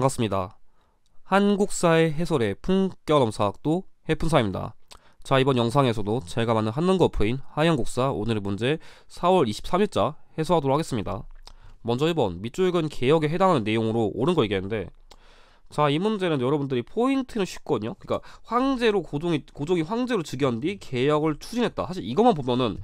반갑습니다. 한국사의 해설의 풍겨넘사학도 해푼사입니다. 자 이번 영상에서도 제가 만든 한능거프인 하영국사 오늘의 문제 4월 23일자 해소하도록 하겠습니다. 먼저 1번 밑줄근 개혁에 해당하는 내용으로 옳은 거 얘기했는데 자 이 문제는 여러분들이 포인트는 쉽거든요. 그러니까 황제로 고종이 고종이 황제로 즉위한 뒤 개혁을 추진했다. 사실 이것만 보면은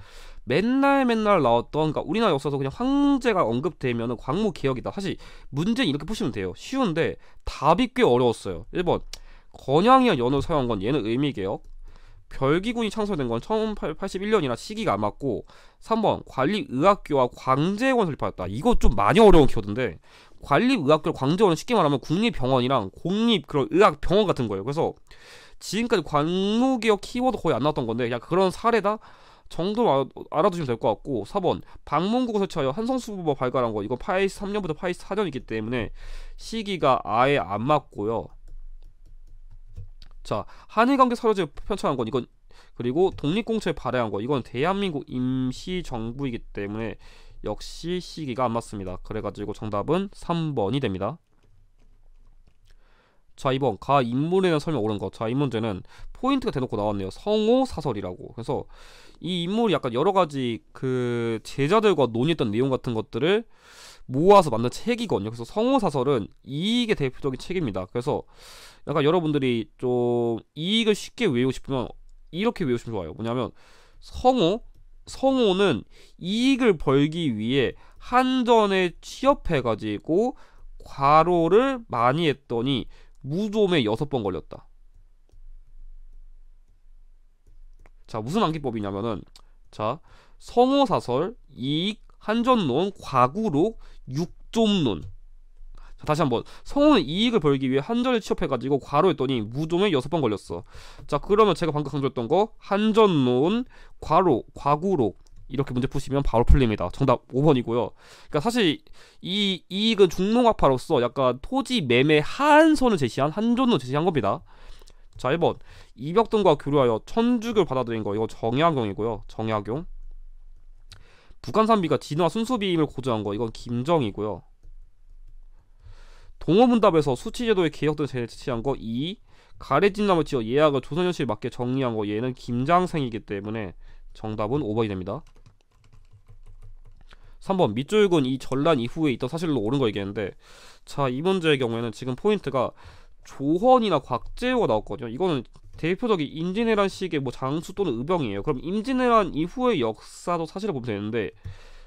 맨날 맨날 나왔던 그러니까 우리나라 역사서 그냥 황제가 언급되면 광무 개혁이다. 사실 문제 는 이렇게 보시면 돼요. 쉬운데 답이 꽤 어려웠어요. 1번 건양이와 연호 사용한 건 얘는 의미 개혁. 별기군이 창설된 건 1881년이라 시기가 안 맞고 3번 관리의학교와 광제원 설립하였다. 이거 좀 많이 어려운 키워드인데 관리의학교 광제원은 쉽게 말하면 국립병원이랑 공립 그런 의학병원 같은 거예요. 그래서 지금까지 광무개혁 키워드 거의 안 나왔던 건데 그냥 그런 사례다. 정도 아, 알아두시면 될 것 같고 4번 방문국을 설치하여 한성수부보 발간한 거 이건 83년부터 파이스 4년이기 때문에 시기가 아예 안 맞고요. 자 한일관계 사류제 편찬한 건 이건 그리고 독립공에발행한거 이건 대한민국 임시정부이기 때문에 역시 시기가 안 맞습니다. 그래가지고 정답은 3번이 됩니다. 자 2번 가 인물에 대한 설명 옳은 것자이 문제는 포인트가 대놓고 나왔네요 성호 사설이라고 그래서 이 인물이 약간 여러 가지 그 제자들과 논의했던 내용 같은 것들을 모아서 만든 책이거든요 그래서 성호 사설은 이익의 대표적인 책입니다 그래서 약간 여러분들이 좀 이익을 쉽게 외우고 싶으면 이렇게 외우시면 좋아요 뭐냐면 성호 성호는 이익을 벌기 위해 한전에 취업해가지고 과로를 많이 했더니 무좀에 여섯 번 걸렸다. 자, 무슨 암기법이냐면은 자, 성어사설, 이익, 한전론, 과구록, 육좀론. 자, 다시 한번. 성어는 이익을 벌기 위해 한전을 취업해가지고 과로 했더니 무좀에 6번 걸렸어. 자, 그러면 제가 방금 강조했던 거 한전론, 과로, 과구록 이렇게 문제 푸시면 바로 풀립니다. 정답 5번이고요. 그러니까 사실 이 이익은 중농학파로서 약간 토지 매매 한선을 제시한 한존을 제시한 겁니다. 자 1번 이벽등과 교류하여 천주교를 받아들인 거 이거 정약용이고요. 정약용 북한산비가 진화 순수비임을 고조한 거 이건 김정이고요. 동호문답에서 수치제도의 개혁 등을 제시한 거 2. 가래진나무 지어 예약을 조선현실 에 맞게 정리한 거 얘는 김장생이기 때문에 정답은 5번이 됩니다 3번 밑줄군 이 전란 이후에 있던 사실로 옳은 거 얘기했는데 자 이 문제의 경우에는 지금 포인트가 조헌이나 곽재호가 나왔거든요 이거는 대표적인 임진왜란 시기의 뭐 장수 또는 의병이에요 그럼 임진왜란 이후의 역사도 사실을 보면 되는데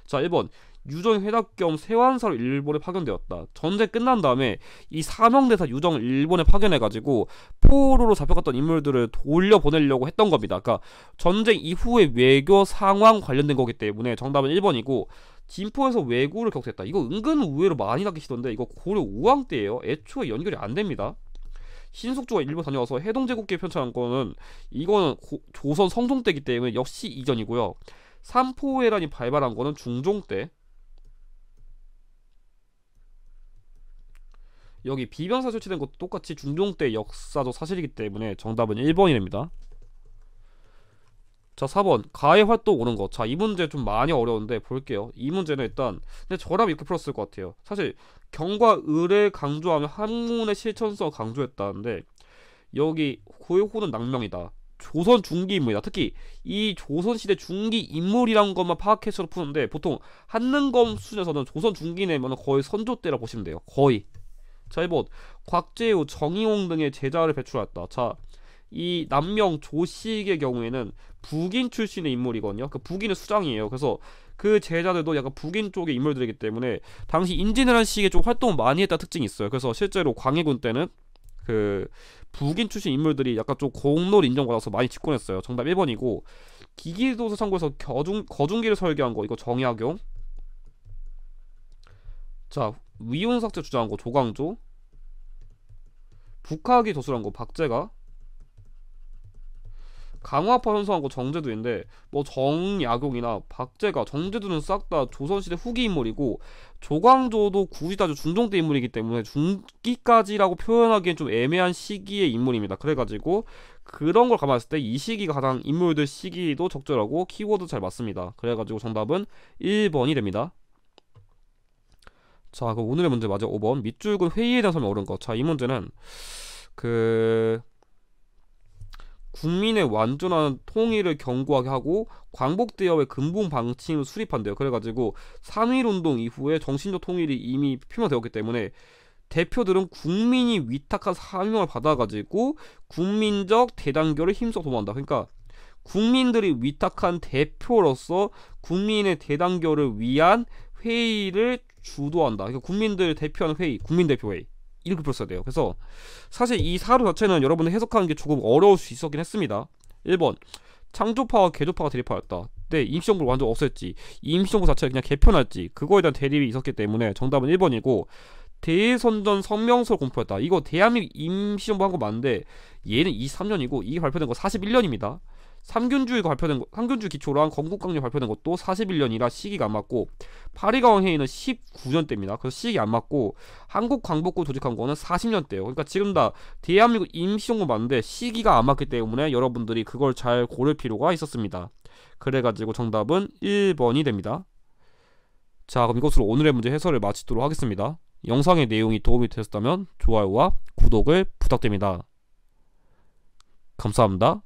자 1번 유정 회답 겸 세환사로 일본에 파견되었다. 전쟁 끝난 다음에 이 사명대사 유정을 일본에 파견해가지고 포로로 잡혀갔던 인물들을 돌려보내려고 했던 겁니다. 그러니까 전쟁 이후의 외교 상황 관련된 거기 때문에 정답은 1번이고 진포에서 왜구를 격퇴했다. 이거 은근 우회로 많이 낚이시던데 이거 고려 우왕 때예요. 애초에 연결이 안 됩니다. 신숙주가 일본 다녀와서 해동제국계 편찬한 거는 이거는 고, 조선 성종 때이기 때문에 역시 이전이고요. 삼포회란이 발발한 거는 중종 때 여기 비변사 조치된 것도 똑같이 중종 때역사도 사실이기 때문에 정답은 1번이 됩니다. 자 4번 가해 활동 오는 것. 자 이 문제 좀 많이 어려운데 볼게요. 이 문제는 일단 근데 저라면 이렇게 풀었을 것 같아요. 사실 경과 을을 강조하며 학문의 실천성 강조했다는데 여기 고효호는 낙명이다. 조선 중기 인물이다. 특히 이 조선 시대 중기 인물이란 것만 파악해서 푸는데 보통 한능검 수준에서는 조선 중기내면 거의 선조 때라 보시면 돼요. 거의 제못 곽재우, 정의홍 등의 제자를 배출하였다. 자, 이 남명 조식의 경우에는 북인 출신의 인물이거든요. 그 북인은 수장이에요. 그래서 그 제자들도 약간 북인 쪽의 인물들이기 때문에 당시 인진왜란 시기에 좀 활동을 많이 했다 특징이 있어요. 그래서 실제로 광해군 때는 그 북인 출신 인물들이 약간 좀 공로를 인정받아서 많이 집권했어요. 정답 1번이고 기기도서 참고해서 거중, 거중기를 설계한 거 이거 정약용 자 위용삭제 주장한 거 조광조 북학이 도술한거 박제가 강화파 현상한 거정제도인데뭐 정약용이나 박제가 정제도는싹 다 조선시대 후기 인물이고 조광조도 굳이 따져 중종 때 인물이기 때문에 중기까지라고 표현하기엔 좀 애매한 시기의 인물입니다. 그래가지고 그런 걸 감안했을 때 이 시기가 가장 인물들 시기도 적절하고 키워드 잘 맞습니다. 그래가지고 정답은 1번이 됩니다. 자, 그럼 오늘의 문제 맞아. 5번. 밑줄근 회의에 대한 설명 옳은 거. 자, 이 문제는 그 국민의 완전한 통일을 경고하게 하고 광복대여의 근본 방침을 수립한대요. 그래가지고 3일운동 이후에 정신적 통일이 이미 표명되었기 때문에 대표들은 국민이 위탁한 사명을 받아가지고 국민적 대단결을 힘써 도모한다. 그러니까 국민들이 위탁한 대표로서 국민의 대단결을 위한 회의를 주도한다. 그러니까 국민들 대표하는 회의, 국민대표회의. 이렇게 풀었어야 돼요. 그래서 사실 이 사료 자체는 여러분이 해석하는 게 조금 어려울 수 있었긴 했습니다. 1번 창조파와 개조파가 대립하였다. 네, 임시정부를 완전 없앴지. 임시정부 자체를 그냥 개편할지 그거에 대한 대립이 있었기 때문에 정답은 1번이고 대선전 성명서 공포했다. 이거 대한민국 임시정부 한 거 맞는데 얘는 23년이고 이게 발표된 거 41년입니다. 삼균주의가 발표된 삼균주 기초로 한 건국강령 발표된 것도 41년이라 시기가 안 맞고 파리가왕 회의는 19년 대입니다. 그래서 시기 안 맞고 한국 광복군 조직한 거는 40년 대예요. 그러니까 지금 다 대한민국 임시정부 맞는데 시기가 안 맞기 때문에 여러분들이 그걸 잘 고를 필요가 있었습니다. 그래가지고 정답은 1번이 됩니다. 자 그럼 이것으로 오늘의 문제 해설을 마치도록 하겠습니다. 영상의 내용이 도움이 되셨다면 좋아요와 구독을 부탁드립니다. 감사합니다.